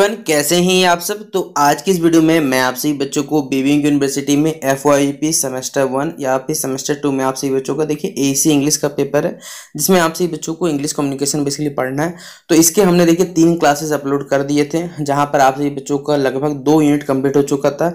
everyone कैसे हैं आप सब तो आज की इस वीडियो में मैं आप सभी बच्चों को बीविंग यूनिवर्सिटी में एफ सेमेस्टर वन या फिर सेमेस्टर टू में आप सभी बच्चों का देखिए ए इंग्लिश का पेपर है जिसमें आप सभी बच्चों को इंग्लिश कम्युनिकेशन बेसिकली पढ़ना है तो इसके हमने देखिए तीन क्लासेस अपलोड कर दिए थे जहाँ पर आप सभी बच्चों का लगभग दो यूनिट कम्प्लीट हो चुका था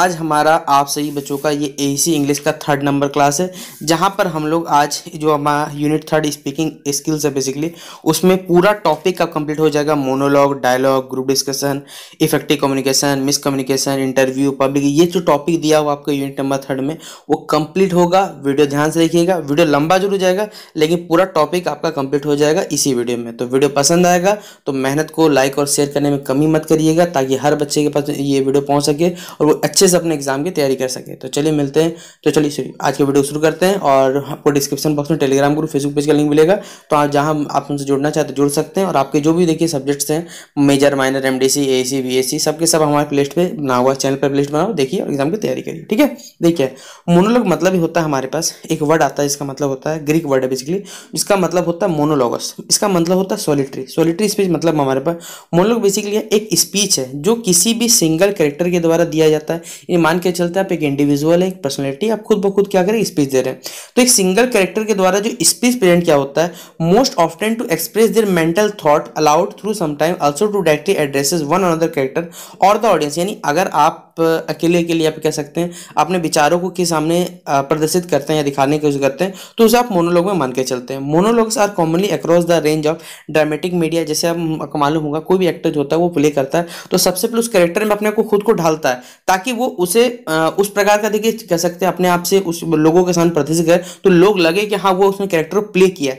आज हमारा आप सभी बच्चों का ये ए इंग्लिश का थर्ड नंबर क्लास है जहाँ पर हम लोग आज जो हमारा यूनिट थर्ड स्पीकिंग स्किल्स है बेसिकली उसमें पूरा टॉपिक का कम्प्लीट हो जाएगा monologue dialogue group disc discussion effective communication miscommunication interview public ये जो टॉपिक दिया हुआ आपका यूनिट नंबर थर्ड में वो कंप्लीट होगा वीडियो ध्यान से देखिएगा वीडियो लंबा जरूर जाएगा लेकिन पूरा टॉपिक आपका कंप्लीट हो जाएगा इसी वीडियो में तो वीडियो पसंद आएगा तो मेहनत को लाइक और शेयर करने में कमी मत करिएगा ताकि हर बच्चे के पास ये वीडियो पहुँच सके और वो अच्छे से अपने एग्जाम की तैयारी कर सके तो चलिए मिलते हैं तो चलिए आज की वीडियो शुरू करते हैं और आपको डिस्क्रिप्शन बॉक्स में टेलीग्राम ग्रुप फेसबुक पेज का लिंक मिलेगा तो आप जहाँ आप उनसे जुड़ना चाहते तो जुड़ सकते हैं और आपके जो भी देखिए सब्जेक्ट्स हैं major minor M MDC AC BSc A C सबके सब हमारे प्लेलिस्ट पे बना हुआ चैनल पर प्लेलिस्ट बनाओ देखिए और एग्जाम की तैयारी करिए ठीक है देखिए मोनोलॉग मतलब ही होता है हमारे पास एक वर्ड आता है जिसका मतलब होता है ग्रीक वर्ड है बेसिकली जिसका मतलब होता है मोनोलॉगस इसका मतलब होता है सोलिट्री सोलिट्री स्पीच मतलब हमारे पास मोनोलॉग बेसिकली एक स्पीच है जो किसी भी सिंगल कैरेक्टर के द्वारा दिया जाता है ये मान के चलते आप एक इंडिविजुअल है एक पर्सनैलिटी आप खुद ब खुद क्या करें स्पीच दे रहे हैं तो एक सिंगल कैरेक्टर के द्वारा जो स्पीच प्रेजेंट किया होता है most often to express their mental thought aloud through sometime also to directly addresses one another character और द ऑडियंस यानी अगर आप आप अकेले लिए आप कह सकते हैं अपने विचारों को के सामने प्रदर्शित करते हैं या दिखाने की कोशिश करते हैं तो उसे आप मोनोलॉग में मान के चलते हैं monologues are commonly across the range of dramatic media जैसे आप मालूम होगा कोई भी एक्टर जो होता है वो प्ले करता है तो सबसे पहले उस करेक्टर में अपने को खुद को ढालता है ताकि वो उसे उस प्रकार का देखिए कह सकते हैं अपने आप से उस लोगों के सामने प्रदर्शित करें तो लोग लगे कि हाँ वो उसने को प्ले किया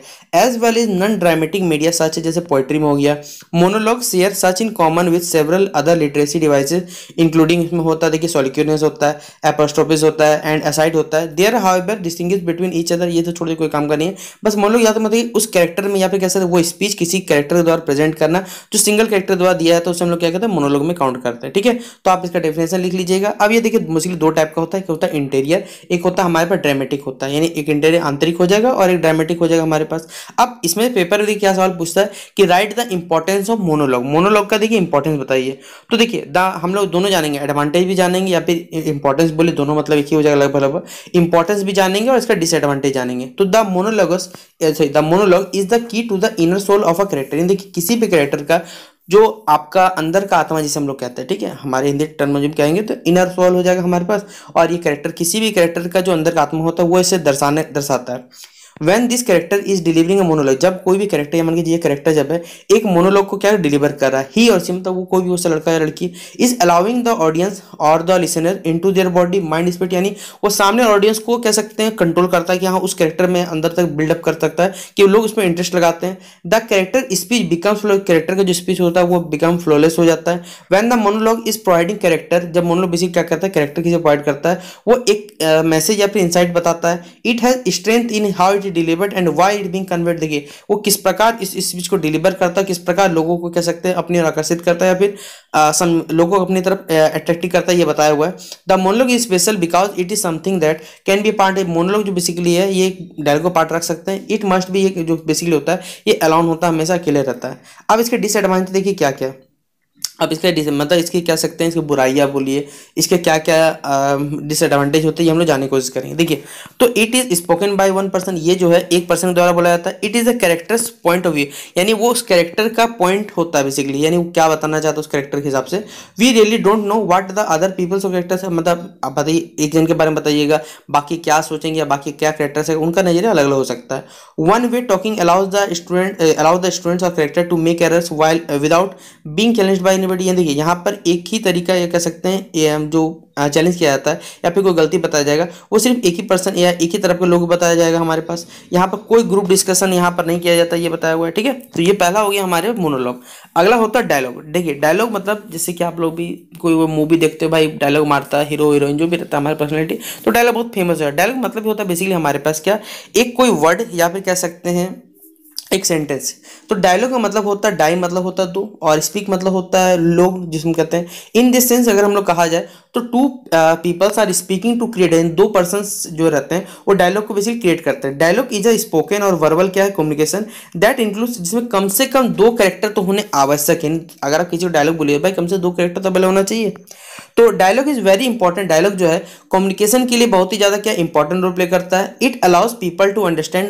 as well is non dramatic media such है जैसे पोइट्री में हो गया monologue share such in common with several other literacy devices including इसमें होता है देखिए सोलिक्यूनस होता है एपोस्ट्रोपिस होता है एंड एसाइड होता है there however distinct between each other ये तो छोटे कोई काम का नहीं है बस मान लो या तो मतलब उस कैरेक्टर में या फिर कैसे वो स्पीच किसी कैरेक्टर के द्वारा प्रेजेंट करना जो सिंगल कैरेक्टर द्वारा दिया है तो उसे हम लोग क्या कहते हैं मोनोलॉग में काउंट करते हैं ठीक है तो आप इसका डेफिनेशन लिख लीजिएगा अब ये देखिए मोस्टली दो टाइप का होता है एक होता है इंटीरियर एक होता है हमारे पास ड्रामेटिक होता है यानी एक इंटीरियर आंतरिक हो जाएगा और एक ड्रामेटिक हो जाएगा हमारे पास अब इसमें पेपर देखिए क्या सवाल पूछता है कि write the importance of monologue monologue का देखिए इंपॉर्टेंस बताइए तो देखिए हम लोग दोनों जानेंगे एडवांटेज एडवांटेज भी जानेंगे या फिर इंपॉर्टेंस बोले दोनों मतलब एक ही हो जाएगा लगभग लगभग इंपॉर्टेंस भी जानेंगे और इसका डिसएडवांटेज जानेंगे तो the monologues sorry the monologue is the key to the inner soul of a character यानी देखिए किसी भी करेक्टर का जो आपका अंदर का आत्मा जिसे हम लोग कहते हैं ठीक है हमारे हिंदी टर्म में जब कहेंगे तो इनर सोल हो जाएगा हमारे पास और ये करेक्टर किसी भी करेक्टर का जो अंदर का आत्मा होता है वो इसे दर्शाने दर्शाता है when this character is delivering a monologue जब कोई भी कैरेक्टर मान लीजिए कैरेक्टर जब है एक मोनोलॉग को क्या डिलीवर कर रहा है ही और सिम तो वो कोई भी उससे लड़का या लड़की इज अलाउिंग द ऑडियंस और the listener into their body mind speed यानी वो सामने ऑडियंस को कह सकते हैं कंट्रोल करता है कि हाँ उस कैरेक्टर में अंदर तक बिल्डअप कर सकता है कि लोग उसमें इंटरेस्ट लगाते हैं the character speech become flow character का जो स्पीच होता है वो बिकम फ्लोलेस हो जाता है when the monologue is providing character जब मोनोलॉग बेसिक क्या करता है कैरेक्टर किसे प्रोवाइड करता है वो एक मैसेज या फिर इंसाइट बताता है it has strength in how it is delivered and why it being convert देखिए वो किस प्रकार इस इस चीज को डिलीवर करता है किस प्रकार लोगों को कह सकते हैं अपनी ओर आकर्षित करता है या फिर आ, सम, लोगों को अपनी तरफ अट्रैक्टिव करता है ये बताया हुआ है the monologue is special because it is something that can be part of monologue जो बेसिकली है ये डायलॉग पार्ट रख सकते हैं इट मस्ट भी जो बेसिकली होता है ये अलाउन होता है हमेशा अकेले रहता है अब इसके डिसएडवांटेज देखिए क्या क्या है अब इसका मतलब इसके क्या सकते हैं इसकी बुराइयाँ बोलिए इसके क्या क्या डिसएडवांटेज होते हैं ये हम लोग जानने की कोशिश करेंगे देखिए तो it is spoken by one person ये जो है एक पर्सन के द्वारा बोला जाता है it is a character's point of view यानी वो उस कैरेक्टर का पॉइंट होता है बेसिकली यानी वो क्या बताना चाहता है उस कैरेक्टर के हिसाब से we really don't know what the other peoples of characters है मतलब आप बताइए एक जन के बारे में बताइएगा बाकी क्या सोचेंगे या बाकी क्या कैरेक्टर्स है उनका नजरिया अलग अलग हो सकता है one way talking allows the student allow the students of character to make errors while without being challenge by करनी पड़ी है देखिए यहाँ पर एक ही तरीका ये कह सकते हैं जो चैलेंज किया जाता है या फिर कोई गलती बताया जाएगा वो सिर्फ एक ही पर्सन या एक ही तरफ के लोग बताया जाएगा हमारे पास यहाँ पर कोई ग्रुप डिस्कशन यहाँ पर नहीं किया जाता ये बताया हुआ है ठीक है तो ये पहला हो गया हमारे मोनोलॉग अगला होता है डायलॉग देखिए डायलॉग मतलब जैसे कि आप लोग भी कोई वो मूवी देखते हो भाई डायलॉग मारता है हीरो हीरोइन जो भी रहता है हमारी पर्सनैलिटी तो डायलॉग बहुत फेमस है डायलॉग मतलब होता है बेसिकली हमारे पास क्या एक कोई वर्ड या फिर कह सकते हैं एक सेंटेंस तो डायलॉग का मतलब होता है डाई मतलब होता है दो और स्पीक मतलब होता है लोग जिसमें कहते हैं इन दिस सेंस अगर हम लोग कहा जाए तो two peoples are speaking to create इन दो पर्सन जो रहते हैं वो डायलॉग को बेसिकली क्रिएट करते हैं डायलॉग इज अ स्पोकन और वर्बल क्या है कम्युनिकेशन दैट इंक्लूड्स जिसमें कम से कम दो करेक्टर तो होने आवश्यक है अगर आप किसी को डायलॉग बोलिए भाई कम से दो करेक्टर तो पहले होना चाहिए तो dialogue is very important dialogue जो है कम्युनिकेशन के लिए बहुत ही ज़्यादा क्या इंपॉर्टेंट रोल प्ले करता है it allows people to understand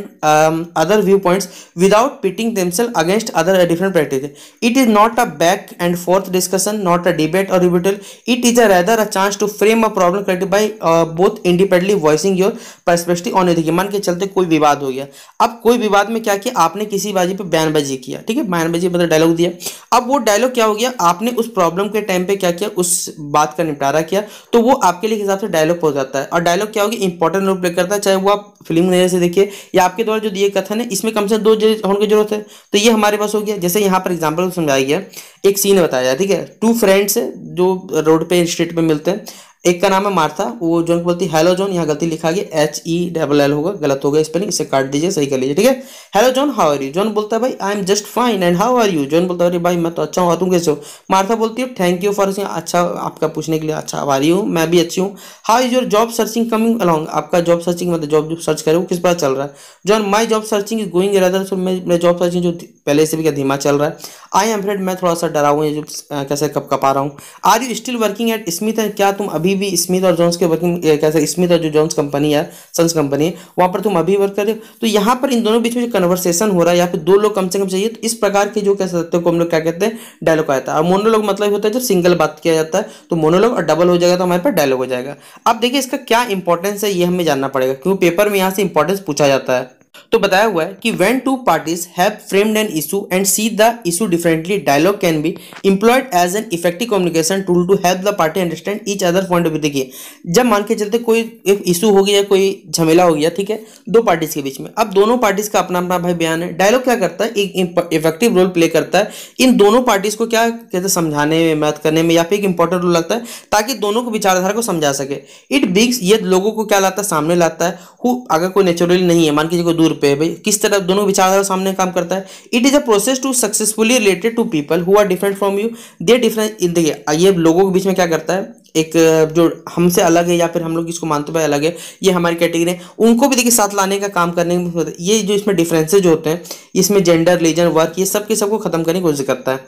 other view points without pitting themselves against other different practice it is not a back and forth discussion not a debate or rebuttal it is a rather a chance to frame a problem created by both independently voicing your perspective on देखिए मान के चलते कोई विवाद हो गया अब कोई विवाद में क्या किया आपने किसी बाजी पे बयानबाजी किया ठीक है बयानबाजी मतलब डायलॉग दिया अब वो डायलॉग क्या हो गया आपने उस प्रॉब्लम के टाइम पे क्या किया उस बात आपका निपटारा किया तो वो आपके लिए हिसाब से डायलॉग हो जाता है और डायलॉग क्या होगी इंपॉर्टेंट रोल प्ले करता है चाहे वो आप फिल्म नजर से देखिए या आपके द्वारा जो दिए कथन है इसमें कम से कम दो होने की जरूरत है तो ये हमारे पास हो गया जैसे यहाँ पर एग्जाम्पल समझाया गया एक सीन बताया ठीक है टू फ्रेंड्स जो रोड पे स्ट्रीट पे मिलते हैं एक का नाम है मार्था वो जो बोलती है हेलो जोन यहाँ गलती लिखा गया एच ई डबल एल होगा गलत हो गया स्पेलिंग इसे काट दीजिए सही कर लीजिए ठीक है hello John how are you John बोलता है भाई I am just fine and how are you John बोलता है भाई मैं तो अच्छा हूँ तुम कैसे हो मार्था बोलती है थैंक यू फॉर अच्छा आपका पूछने के लिए अच्छा आ रही हूँ मैं भी अच्छी हूँ how is your job searching coming along आपका जॉब सर्चिंग मतलब जॉब सर्च करे वो किस प्रकार चल रहा है John my job searching is going रहता है मेरा जॉब सर्चिंग जो पहले से भी क्या धीमा चल रहा है आई एम फ्रेड मैं थोड़ा सा डरा हुआ कैसे कब कपा रहा हूँ are you still working at Smith क्या तुम अभी अभी भी स्मिथ और जॉन्स के वर्किंग कैसे स्मिथ और जो जॉन्स कंपनी है सन्स कंपनी वहाँ पर तुम अभी वर्क कर रहे हो तो यहाँ पर इन दोनों बीच में जो कन्वर्सेशन हो रहा है या फिर दो लोग कम से कम चाहिए तो इस प्रकार के जो कह सकते हो हम लोग क्या कहते हैं डायलॉग आता है और मोनोलॉग मतलब होता है जब सिंगल बात किया जाता है तो मोनोलॉग और डबल हो जाएगा तो हमारे पास डायलॉग हो जाएगा अब देखिए इसका क्या इंपॉर्टेंस है ये हमें जानना पड़ेगा क्योंकि पेपर में यहाँ से इंपॉर्टेंस पूछा जाता है तो बताया हुआ है कि when two parties have framed an issue and see the issue differently dialogue can be employed as an effective communication tool to help the party understand each other point of view देखिए जब मान के चलते कोई एक issue हो गया कोई झमेला हो गया ठीक है दो पार्टीज के बीच में अब दोनों पार्टीज का अपना अपना भाई बयान है डायलॉग क्या करता है एक इफेक्टिव रोल प्ले करता है इन दोनों पार्टीज को क्या कहते हैं समझाने में मदद करने में या फिर एक इंपॉर्टेंट रोल लगता है ताकि दोनों को विचारधारा को समझा सके इट बिग्स ये लोगों को क्या लाता है सामने लाता है हु अगर कोई नेचुरली नहीं है मान के कोई दूर पे भाई किस तरह दोनों विचारधारा सामने काम करता है it is a process to successfully related to people who are different from you they different in देखिए ये लोगों के बीच में क्या करता है एक जो हमसे अलग है या फिर हम लोग इसको मानते हुए अलग है ये हमारी कैटेगरी है उनको भी देखिए साथ लाने का काम करने में ये जो इसमें डिफरेंसेज जो होते हैं इसमें जेंडर रिलीजन वर्क ये सब के सबको खत्म करने की कोशिश करता है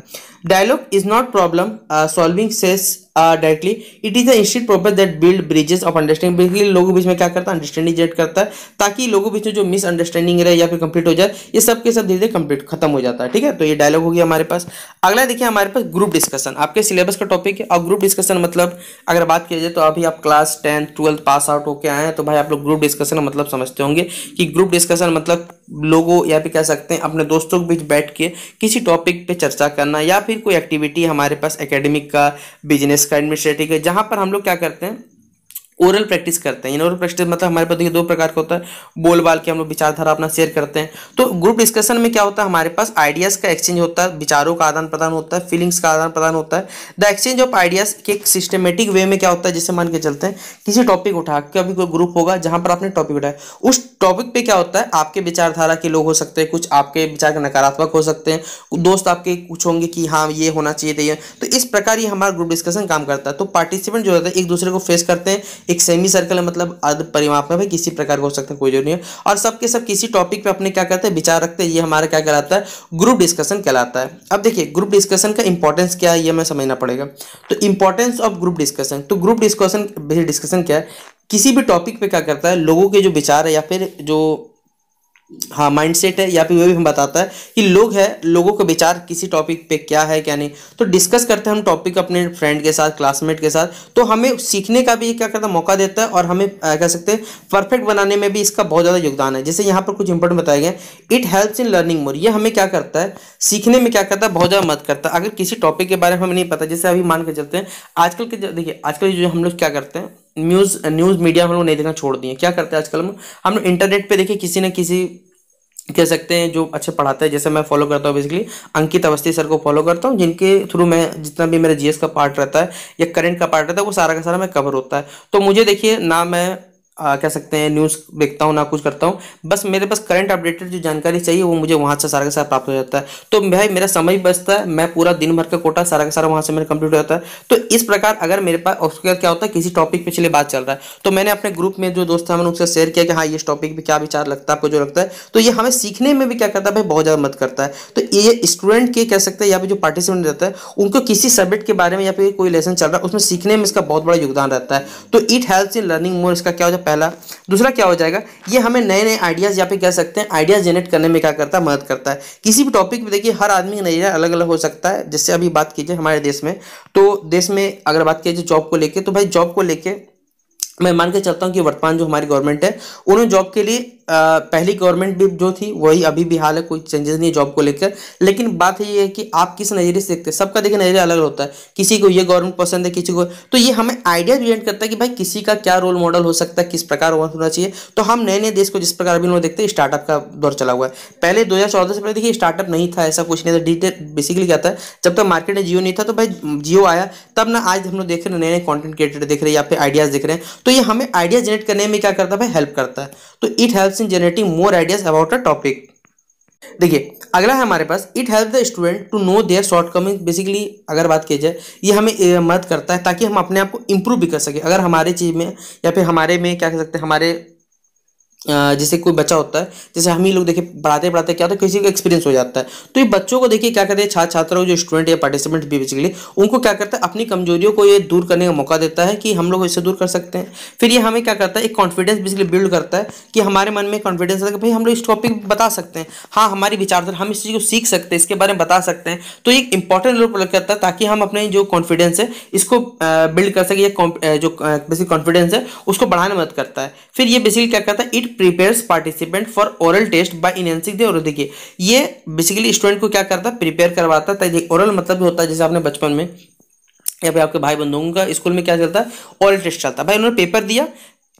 dialogue is not problem solving सेस directly it is the instinct that build bridges of understanding basically लोगों बीच में क्या करता है अंडरस्टैंडिंग जनरेट करता है ताकि लोगों बीच में जो मिसअंडरस्टैंडिंग रहे या फिर कंप्लीट हो जाए ये सब के सब धीरे धीरे कंप्लीट खत्म हो जाता है ठीक है तो ये डायलॉग हो गया हमारे पास अगला देखिए हमारे पास ग्रुप डिस्कशन आपके सिलेबस का टॉपिक है और ग्रुप डिस्कशन मतलब अगर बात किया जाए तो अभी आप class tenth twelfth pass out होकर आए हैं तो भाई आप लोग ग्रुप डिस्कशन मतलब समझते होंगे कि ग्रुप डिस्कशन मतलब लोगों या फिर कह सकते हैं अपने दोस्तों के बीच बैठ के किसी टॉपिक पे चर्चा करना या फिर कोई एक्टिविटी हमारे पास एकेडमिक का बिजनेस का एडमिनिस्ट्रेटिव का जहाँ पर हम लोग क्या करते हैं ओरल प्रैक्टिस करते हैं ओरल प्रैक्टिस मतलब हमारे पास देखिए दो प्रकार का होता है बोल बाल के हम लोग विचारधारा अपना शेयर करते हैं तो ग्रुप डिस्कशन में क्या होता है हमारे पास आइडियाज़ का एक्सचेंज होता है विचारों का आदान प्रदान होता है फीलिंग्स का आदान प्रदान होता है द एक्सचेंज ऑफ आइडियाज़ के एक सिस्टमेटिक वे में क्या होता है जैसे मान के चलते हैं किसी टॉपिक उठा अभी कोई ग्रुप होगा जहाँ पर आपने टॉपिक उठाया उस टॉपिक पर क्या होता है आपके विचारधारा के लोग हो सकते हैं कुछ आपके विचार के नकारात्मक हो सकते हैं दोस्त आपके कुछ होंगे कि हाँ ये होना चाहिए तो इस प्रकार ये हमारा ग्रुप डिस्कशन काम करता है तो पार्टिसिपेंट जो होता है एक दूसरे को फेस करते हैं एक सेमी सर्कल है मतलब अर्ध परिमाप में भाई किसी प्रकार का हो सकता है कोई नहीं है और सबके सब किसी टॉपिक पे अपने क्या करते हैं विचार रखते हैं ये हमारा क्या कहलाता है ग्रुप डिस्कशन कहलाता है अब देखिए ग्रुप डिस्कशन का इंपॉर्टेंस क्या है ये हमें समझना पड़ेगा तो इंपॉर्टेंस ऑफ ग्रुप डिस्कशन तो ग्रुप डिस्कशन डिस्कशन क्या है किसी भी टॉपिक पे क्या करता है लोगों के जो विचार है या फिर जो हाँ माइंडसेट है या फिर वो भी हम बताता है कि लोग है लोगों का विचार किसी टॉपिक पे क्या है क्या नहीं तो डिस्कस करते हैं हम टॉपिक अपने फ्रेंड के साथ क्लासमेट के साथ तो हमें सीखने का भी क्या करता है मौका देता है और हमें कह सकते हैं परफेक्ट बनाने में भी इसका बहुत ज़्यादा योगदान है जैसे यहाँ पर कुछ इंपॉर्टेंट बताया गया it helps in learning more ये हमें क्या करता है सीखने में क्या करता है बहुत ज़्यादा मदद करता है अगर किसी टॉपिक के बारे में हमें नहीं पता जैसे अभी मान के चलते हैं आजकल के देखिए आजकल जो हम लोग क्या करते हैं न्यूज़ न्यूज़ मीडिया हम लोग नहीं देखना छोड़ दिए क्या करते हैं आजकल हम हम लोग इंटरनेट पे देखिए किसी न किसी कह सकते हैं जो अच्छे पढ़ाते हैं जैसे मैं फॉलो करता हूँ बेसिकली अंकित अवस्थी सर को फॉलो करता हूँ जिनके थ्रू मैं जितना भी मेरा जीएस का पार्ट रहता है या करंट का पार्ट रहता है वो सारा का सारा मैं कवर होता है तो मुझे देखिए ना मैं आ, कह सकते हैं न्यूज़ देखता हूँ ना कुछ करता हूँ बस मेरे पास करंट अपडेटेड जो जानकारी चाहिए वो मुझे वहाँ से सारा का सारा प्राप्त हो जाता है तो भाई मेरा समय भी बचता है मैं पूरा दिन भर का कोटा सारा का सारा वहाँ से मेरा कंप्लीट हो जाता है तो इस प्रकार अगर मेरे पास उसके क्या होता है किसी टॉपिक पे चले बात चल रहा है तो मैंने अपने ग्रुप में जो दोस्त है मैंने उनसे शेयर किया कि हाँ इस टॉपिक पर क्या विचार लगता है आपको जो लगता है तो ये हमें सीखने में भी क्या करता है भाई बहुत ज़्यादा मदद करता है तो ये स्टूडेंट के कह सकते हैं या फिर जो पार्टिसिपेंट रहता है उनको किसी सब्जेक्ट के बारे में या फिर कोई लेसन चल रहा है उसमें सीखने में इसका बहुत बड़ा योगदान रहता है तो it help in learning more इसका क्या हो जाए है पहला दूसरा क्या हो जाएगा ये हमें नए नए आइडियाज़ यहाँ पे कह सकते हैं आइडियाज़ जनरेट करने में क्या करता है मदद करता है किसी भी टॉपिक पे देखिए हर आदमी का नज़रिया अलग अलग हो सकता है जैसे अभी बात कीजिए हमारे देश में तो देश में अगर बात कीजिए जॉब को लेकर तो भाई जॉब को लेकर मैं मान के चलता हूँ कि वर्तमान जो हमारी गवर्नमेंट है उन्होंने जॉब के लिए पहली गवर्नमेंट भी जो थी वही अभी भी हाल है कोई चेंजेस नहीं है जॉब को लेकर लेकिन बात ये है कि आप किस नज़रिए से देखते हैं सबका देखिए नज़रिया अलग होता है किसी को ये गवर्नमेंट पसंद है किसी को तो ये हमें आइडिया प्रेजेंट करता है कि भाई किसी का क्या रोल मॉडल हो सकता है किस प्रकार होना चाहिए तो हम नए नए देश को जिस प्रकार अभी देखते हैं स्टार्टअप का दौर चला हुआ है पहले दो से पहले देखिए स्टार्टअप नहीं था ऐसा कुछ नहीं था डिजिटल बेसिकली क्या था जब तक मार्केट में जियो नहीं था तो भाई जियो आया तब ना आज हम लोग देख रहे हैं नए नए कॉन्टेंट क्रिएटर देख रहे हैं या फिर आइडियाज़ देख रहे हैं तो ये हमें आइडिया जनरेट करने में क्या करता है भाई हेल्प करता है तो it help in generating more ideas about a topic देखिए अगला है हमारे पास it help the student to know their shortcoming basically अगर बात की जाए ये हमें मदद करता है ताकि हम अपने आप को इम्प्रूव भी कर सके अगर हमारे चीज़ में या फिर हमारे में क्या कह सकते हैं हमारे जैसे कोई बच्चा होता है जैसे हम ही लोग देखिए पढ़ाते पढ़ाते क्या होता है किसी को एक्सपीरियंस हो जाता है तो ये बच्चों को देखिए क्या करते हैं छात्र छात्राओं जो स्टूडेंट या पार्टिसिपेंट भी बेसिकली उनको क्या करता है अपनी कमजोरियों को ये दूर करने का मौका देता है कि हम लोग इससे दूर कर सकते हैं फिर ये हमें क्या करता है एक कॉन्फिडेंस बेसिकली बिल्ड करता है कि हमारे मन में कॉन्फिडेंस है कि भाई हम लोग इस टॉपिक बता सकते हैं हाँ हमारी विचारधारा हम इस चीज़ को सीख सकते हैं इसके बारे में बता सकते हैं तो एक इंपॉर्टेंट रोल प्ले करता है ताकि हम अपने जो कॉन्फिडेंस है इसको बिल्ड कर सके जो बेसिक कॉन्फिडेंस है उसको बढ़ाने में मदद करता है फिर ये बेसिकली क्या करता है it prepares participant for oral test by enhancing the oral देखिए ये बेसिकली स्टूडेंट को क्या करता है प्रिपेयर करवाता है ओरल मतलब होता है जैसे आपने बचपन में या फिर आपके भाई बंधुओं का स्कूल में क्या चलता है ओरल टेस्ट चलता है भाई उन्होंने पेपर दिया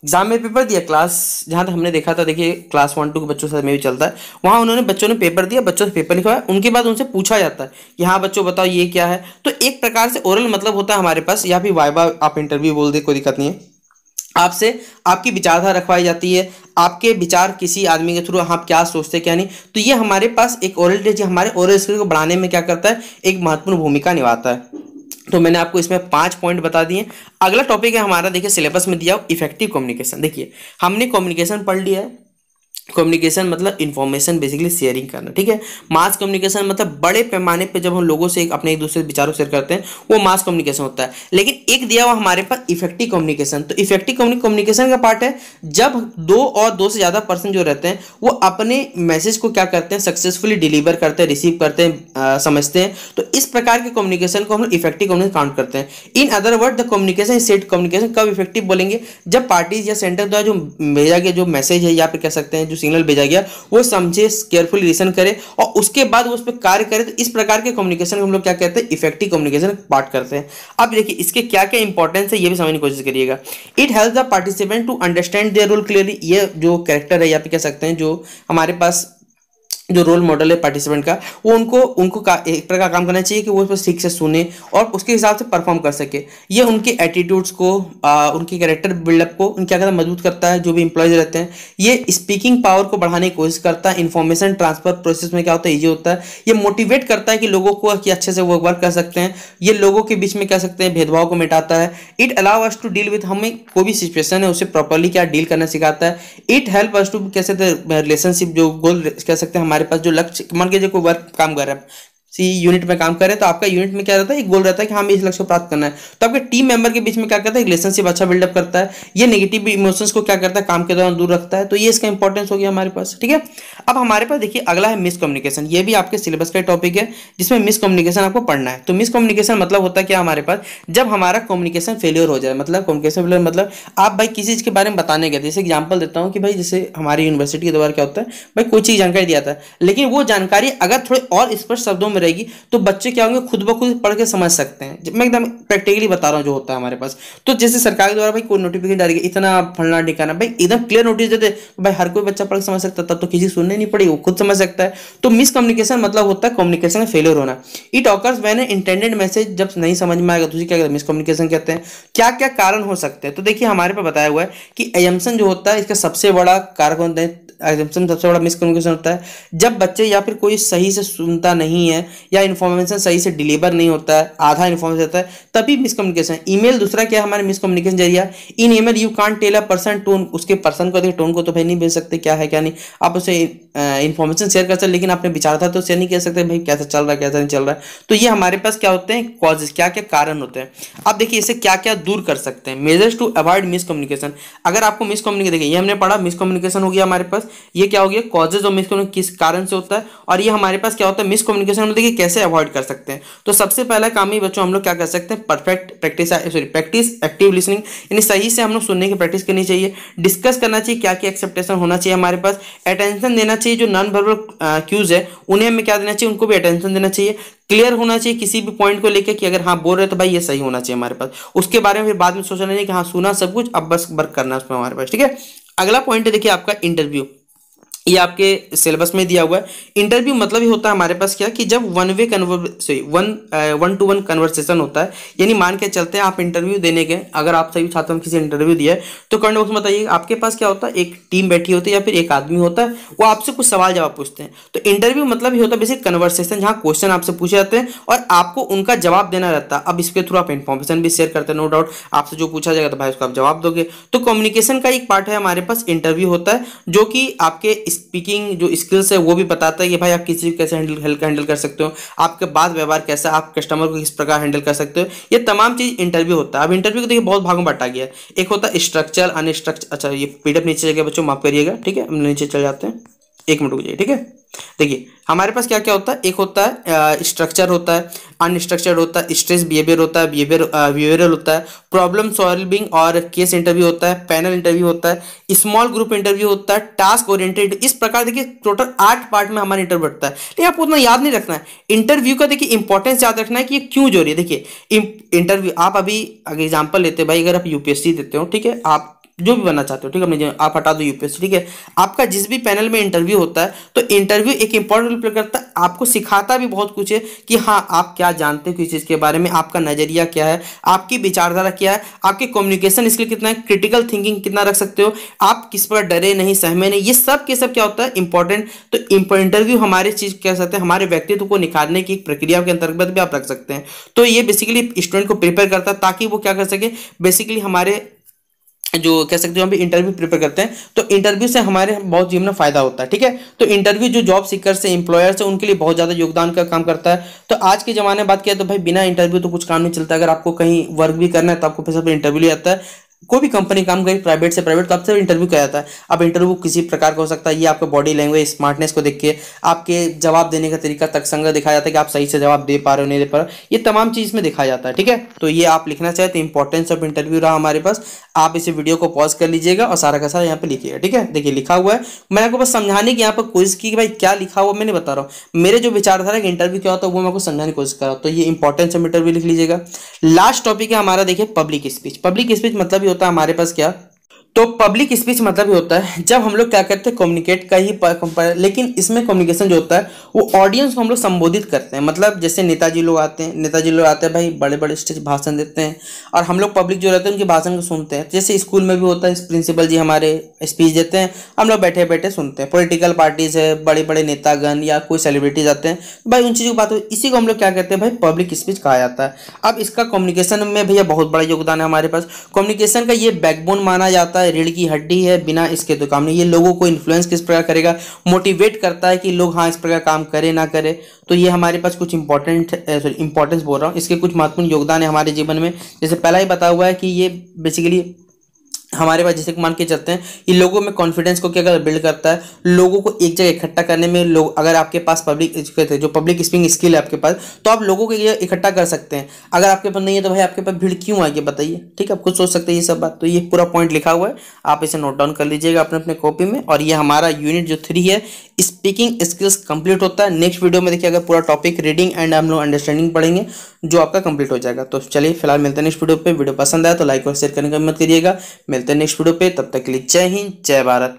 एग्जाम में पेपर दिया क्लास जहाँ तक हमने देखा था देखिए क्लास वन टू के बच्चों साथ में भी चलता है वहाँ उन्होंने बच्चों ने पेपर दिया बच्चों से पेपर लिखवाया उनके बाद उनसे पूछा जाता है कि हाँ बच्चों बताओ ये क्या है तो एक प्रकार से ओरल मतलब होता है हमारे पास या फिर वाइवा आप इंटरव्यू बोल दे कोई दिक्कत नहीं है आपसे आपकी विचारधारा रखवाई जाती है आपके विचार किसी आदमी के थ्रू आप क्या सोचते हैं क्या नहीं तो ये हमारे पास एक ओरल टेस्ट हमारे ओरल स्किल को बढ़ाने में क्या करता है एक महत्वपूर्ण भूमिका निभाता है तो मैंने आपको इसमें पांच पॉइंट बता दिए अगला टॉपिक है हमारा देखिए सिलेबस में दिया इफेक्टिव कम्युनिकेशन देखिए हमने कम्युनिकेशन पढ़ लिया है कम्युनिकेशन मतलब इन्फॉर्मेशन बेसिकली शेयरिंग करना ठीक है मास कम्युनिकेशन मतलब बड़े पैमाने पे जब हम लोगों से एक अपने एक दूसरे विचारों शेयर करते हैं वो मास कम्युनिकेशन होता है लेकिन एक दिया हुआ हमारे पास इफेक्टिव कम्युनिकेशन तो इफेक्टिव कम्युनिकेशन का पार्ट है जब दो और दो से ज़्यादा पर्सन जो रहते हैं वो अपने मैसेज को क्या करते हैं सक्सेसफुली डिलीवर करते हैं रिसीव करते हैं आ, समझते हैं तो इस प्रकार के कम्युनिकेशन को हम इफेक्टिव कम्युनिकेशन काउंट करते हैं in other word the communication set communication कब इफेक्टिव बोलेंगे जब पार्टीज या सेंटर द्वारा जो भेजा गया जो मैसेज है या फिर कह सकते हैं जो सिग्नल भेजा गया वो समझे केयरफुल लिसन करे और उसके बाद वो उस पर कार्य करे तो इस प्रकार के कम्युनिकेशन हम लोग क्या कहते हैं इफेक्टिव कम्युनिकेशन पार्ट करते हैं अब देखिए इसके क्या क्या इंपॉर्टेंस है ये भी समझने की कोशिश करिएगा it help the participant to understand their role clearly ये जो कैरेक्टर है या फिर कह सकते हैं जो हमारे पास जो रोल मॉडल है पार्टिसिपेंट का वो उनको उनको का एक तरह का काम करना चाहिए कि वो उस पर सीख से सुने और उसके हिसाब से परफॉर्म कर सके ये उनके एटीट्यूड्स को आ, उनके कैरेक्टर बिल्डअप को उनके अगर मजबूत करता है जो भी इंप्लॉयज रहते हैं ये स्पीकिंग पावर को बढ़ाने की कोशिश करता है इन्फॉर्मेशन ट्रांसफर प्रोसेस में क्या होता है ईजी होता है ये मोटिवेट करता है कि लोगों को कि अच्छे से वो वर्क कर सकते हैं ये लोगों के बीच में कह सकते हैं भेदभाव को मिटाता है it allow us to deal with हमें कोई भी सिचुएशन है उसे प्रॉपरली क्या डील करना सिखाता है इट हेल्प अस टू कैसे रिलेशनशिप जो गोल कह सकते हैं हमारे हमारे पास जो लक्ष्य मान के जो कोई वर्क काम कर रहा है सी यूनिट में काम करें तो आपका यूनिट में क्या रहता है एक गोल रहता है कि हमें इस लक्ष्य को प्राप्त करना है तो आपके टीम मेंबर के बीच में क्या करता है रिलेशनशिप अच्छा बिल्डअप करता है ये नेगेटिव इमोशंस को क्या करता है काम के दौरान दूर रखता है तो ये इसका इंपॉर्टेंस हो गया हमारे पास ठीक है अब हमारे पास देखिए अगला है मिसकम्युनिकेशन ये भी आपके सिलेबस का टॉपिक है जिसमें मिसकम्युनिकेशन आपको पढ़ना है तो मिसकम्युनिकेशन मतलब होता है क्या हमारे पास जब हमारा कम्युनिकेशन फेलियर हो जाए मतलब कम्युनिकेशन फेलियर मतलब आप भाई किसी चीज़ के बारे में बताने गए जैसे एग्जाम्पल देता हूँ कि भाई जैसे हमारी यूनिवर्सिटी के द्वारा क्या होता है भाई कोई चीज़ जानकारी दिया था लेकिन वो जानकारी अगर थोड़े और स्पष्ट शब्दों में में रहेगी तो बच्चे क्या होंगे खुद ब खुद पढ़ के समझ सकते हैं मैं एकदम प्रैक्टिकली बता रहा हूँ जो होता है हमारे पास तो जैसे सरकार के द्वारा भाई कोई नोटिफिकेशन जारी इतना फलना ठिकाना भाई एकदम क्लियर नोटिस देते भाई हर कोई बच्चा पढ़ समझ सकता तब तो किसी सुनने नहीं पड़ी वो खुद समझ सकता है तो मिसकम्युनिकेशन मतलब होता है कम्युनिकेशन में फेलियर होना it occurs when intended message जब नहीं समझ में आएगा तो क्या कहते हैं मिसकम्युनिकेशन कहते हैं क्या क्या कारण हो सकते हैं तो देखिए हमारे पे बताया हुआ है कि एयमसन जो होता है इसका सबसे बड़ा कारक होता है एग्जाम्पन सबसे बड़ा मिसकम्युनिकेशन होता है जब बच्चे या फिर कोई सही से सुनता नहीं है या इन्फॉर्मेशन सही से डिलीवर नहीं होता है आधा इन्फॉर्मेशन होता है तभी मिसकम्युनिकेशन मेल दूसरा क्या है हमारे मिसकम्युनिकेशन जरिया in email you can't tell a person tone उसके पर्सन को देखिए टोन को तो भाई नहीं भेज सकते क्या है क्या नहीं आप उसे इन्फॉर्मेशन शेयर कर सकते लेकिन आपने विचार था तो शेयर नहीं कर सकते भाई कैसा चल रहा है कैसा नहीं चल रहा है तो ये हमारे पास क्या होते हैं कॉजेज क्या क्या कारण होते हैं आप देखिए इसे क्या क्या दूर कर सकते हैं मेजर्स टू अवॉइड मिसकम्युनिकेशन अगर आपको मिसकम्युनिकेशन देखिए ये हमने पढ़ा मिसकम्युनिकेशन हो गया हमारे पास ये क्या हो गया कॉजेज और मिसकम्युनिकेशन किस कारण से होता है और ये हमारे पास क्या होता है मिसकम्युनिकेशन हम देखिए कैसे अवॉइड कर सकते हैं तो सबसे पहला काम ही बच्चों हम लोग क्या कर सकते हैं perfect practice sorry practice active listening यानी सही से हम लोग सुनने की प्रैक्टिस करनी चाहिए डिस्कस करना चाहिए क्या क्या एक्सेप्टेशन होना चाहिए हमारे पास अटेंशन देना चाहिए जो नॉन वर्बल क्यूज है उन्हें हमें क्या देना चाहिए उनको भी अटेंशन देना चाहिए क्लियर होना चाहिए किसी भी पॉइंट को लेकर कि अगर हाँ बोल रहे तो भाई ये सही होना चाहिए हमारे पास उसके बारे में फिर बाद में सोचना नहीं कि हाँ सुना सब कुछ अब बस वर्क करना है उसमें हमारे पास ठीक है अगला पॉइंट है देखिए आपका इंटरव्यू ये आपके सिलेबस में दिया हुआ है इंटरव्यू मतलब ही होता है हमारे पास क्या कि जब वन वे कन्वर sorry one one to one conversation होता है यानी मान के चलते हैं आप इंटरव्यू देने गए अगर आप सभी छात्रों ने किसी इंटरव्यू दिया है तो कमेंट बॉक्स में बताइए आपके पास क्या होता है एक टीम बैठी होती है या फिर एक आदमी होता है वो आपसे कुछ सवाल जवाब पूछते हैं तो इंटरव्यू मतलब ही होता है बेसिक कन्वर्सेशन जहाँ क्वेश्चन आपसे पूछे जाते हैं और आपको उनका जवाब देना रहता है अब इसके थ्रू आप इन्फॉर्मेशन भी शेयर करते हैं नो डाउट आपसे जो पूछा जाएगा तो भाई उसको आप जवाब दोगे तो कम्युनिकेशन का एक पार्ट है हमारे पास इंटरव्यू होता है जो कि आपके स्पीकिंग जो स्किल्स है वो भी बताता है कि भाई आप किसी को कैसे हैंडल हैंडल कर सकते हो आपके बात व्यवहार कैसा आप कस्टमर को किस प्रकार हैंडल कर सकते हो ये तमाम चीज़ इंटरव्यू होता है अब इंटरव्यू को देखिए बहुत भागों में बांटा गया एक होता है स्ट्रक्चर अनस्ट्रक्चर अच्छा ये पीडीएफ नीचे जगह बच्चों माफ करिएगा ठीक है हम नीचे चले जाते हैं एक मिनट रुक ठीक है देखिए हमारे पास क्या क्या होता है एक होता है स्ट्रक्चर होता है अनस्ट्रक्चर होता है स्ट्रेस बिहेवियर होता है बिहेवियर बिहेवियरल होता है प्रॉब्लम सॉल्विंग और केस इंटरव्यू होता है पैनल इंटरव्यू होता है स्मॉल ग्रुप इंटरव्यू होता है टास्क ओरिएंटेड इस प्रकार देखिए टोटल आठ पार्ट में हमारा इंटरव्यू होता है लेकिन आपको उतना याद नहीं रखना है इंटरव्यू का देखिए इंपॉर्टेंस याद रखना है कि ये क्यों जरूरी है देखिए इंटरव्यू आप अभी अगर एग्जाम्पल लेते भाई अगर आप यूपीएससी देते हो ठीक है आप जो भी बनना चाहते हो ठीक है अपने आप हटा दो यूपीएससी ठीक है आपका जिस भी पैनल में इंटरव्यू होता है तो इंटरव्यू एक इंपॉर्टेंट रोल प्ले करता है आपको सिखाता भी बहुत कुछ है कि हाँ आप क्या जानते हो किस चीज़ के बारे में आपका नज़रिया क्या है आपकी विचारधारा क्या है आपके कम्युनिकेशन स्किल कितना है क्रिटिकल थिंकिंग कितना रख सकते हो आप किस पर डरे नहीं सहमे नहीं ये सब के सब क्या होता है इंपॉर्टेंट तो इंटरव्यू हमारे चीज़ कह सकते हैं हमारे व्यक्तित्व को निखारने की प्रक्रिया के अंतर्गत भी आप रख सकते हैं तो ये बेसिकली स्टूडेंट को प्रिपेयर करता है ताकि वो क्या कर सके बेसिकली हमारे जो कह सकते हो हम भी इंटरव्यू प्रिपेयर करते हैं तो इंटरव्यू से हमारे बहुत जीवन में फायदा होता है ठीक है तो इंटरव्यू जो जॉब सीकर से एम्प्लॉयर से उनके लिए बहुत ज़्यादा योगदान का काम करता है तो आज के ज़माने में बात किया तो भाई बिना इंटरव्यू तो कुछ काम नहीं चलता अगर आपको कहीं वर्क भी करना है तो आपको फिर सब इंटरव्यू लिया जाता है कोई भी कंपनी काम करी प्राइवेट से प्राइवेट तो आपसे इंटरव्यू किया जाता है अब इंटरव्यू किसी प्रकार का हो सकता है ये आपके बॉडी लैंग्वेज स्मार्टनेस को देख के आपके जवाब देने का तरीका तक संग दिखाया जाता है कि आप सही से जवाब दे पा रहे हो नहीं दे पा रहे हो ये तमाम चीज़ में दिखाया जाता है ठीक है तो ये आप लिखना चाहते इंपॉर्टेंस ऑफ इंटरव्यू रहा हमारे पास आप इसे वीडियो को पॉज कर लीजिएगा और सारा का सारा यहाँ पे लिखिएगा ठीक है देखिए लिखा हुआ है मैंने आपको बस समझाने की यहाँ पर कोशिश की भाई क्या लिखा हुआ मैं नहीं बता रहा हूँ मेरे जो विचार था इंटरव्यू क्या होता है तो वो मैं समझाने की कोशिश कर रहा हूँ तो ये इंपॉर्टेंस ऑफ इंटरव्यू लिख लीजिएगा लास्ट टॉपिक है हमारा देखिए पब्लिक स्पीच पब्लिक स्पीच मतलब होता है हमारे पास क्या तो पब्लिक स्पीच मतलब ये होता है जब हम लोग क्या करते हैं कम्युनिकेट का ही पर, पर, लेकिन इसमें कम्युनिकेशन जो होता है वो ऑडियंस को हम लोग संबोधित करते हैं मतलब जैसे नेताजी लोग आते हैं नेताजी लोग आते हैं भाई बड़े बड़े स्टेज भाषण देते हैं और हम लोग पब्लिक जो रहते हैं उनके भाषण को सुनते हैं जैसे स्कूल में भी होता है प्रिंसिपल जी हमारे स्पीच देते हैं हम लोग बैठे बैठे सुनते हैं पोलिटिकल पार्टीज है बड़े बड़े नेतागण या कोई सेलिब्रिटीज आते हैं भाई उन चीज़ों की बात हो इसी को हम लोग क्या कहते हैं भाई पब्लिक स्पीच कहा जाता है अब इसका कम्युनिकेशन में भैया बहुत बड़ा योगदान है हमारे पास कम्युनिकेशन का ये बैकबोन माना जाता है करता है रीढ़ की हड्डी है बिना इसके तो काम नहीं ये लोगों को इन्फ्लुएंस किस प्रकार करेगा मोटिवेट करता है कि लोग हाँ इस प्रकार काम करें ना करें तो ये हमारे पास कुछ इंपॉर्टेंट सॉरी इंपॉर्टेंस बोल रहा हूँ इसके कुछ महत्वपूर्ण योगदान है हमारे जीवन में जैसे पहला ही बता हुआ है कि ये बेसिकली हमारे पास जैसे मान के चलते हैं ये लोगों में कॉन्फिडेंस को क्या कर बिल्ड करता है लोगों को एक जगह इकट्ठा करने में लोग अगर आपके पास पब्लिक जो पब्लिक स्पीकिंग स्किल है आपके पास तो आप लोगों को ये इकट्ठा कर सकते हैं अगर आपके पास नहीं है तो भाई आपके पास भीड़ क्यों आएगी बताइए ठीक है आप खुद सोच सकते हैं ये सब बात तो ये पूरा पॉइंट लिखा हुआ है आप इसे नोट डाउन कर लीजिएगा अपने अपने कॉपी में और ये हमारा यूनिट जो थ्री है स्पीकिंग स्किल्स कंप्लीट होता है नेक्स्ट वीडियो में देखिए अगर पूरा टॉपिक रीडिंग एंड हम लोग अंडरस्टैंडिंग पढ़ेंगे जो आपका कंप्लीट हो जाएगा तो चलिए फिलहाल मिलते हैं नेक्स्ट वीडियो पर वीडियो पसंद आया तो लाइक और शेयर करने का मत करिएगा मिलते हैं नेक्स्ट वीडियो पे तब तक के लिए जय हिंद जय भारत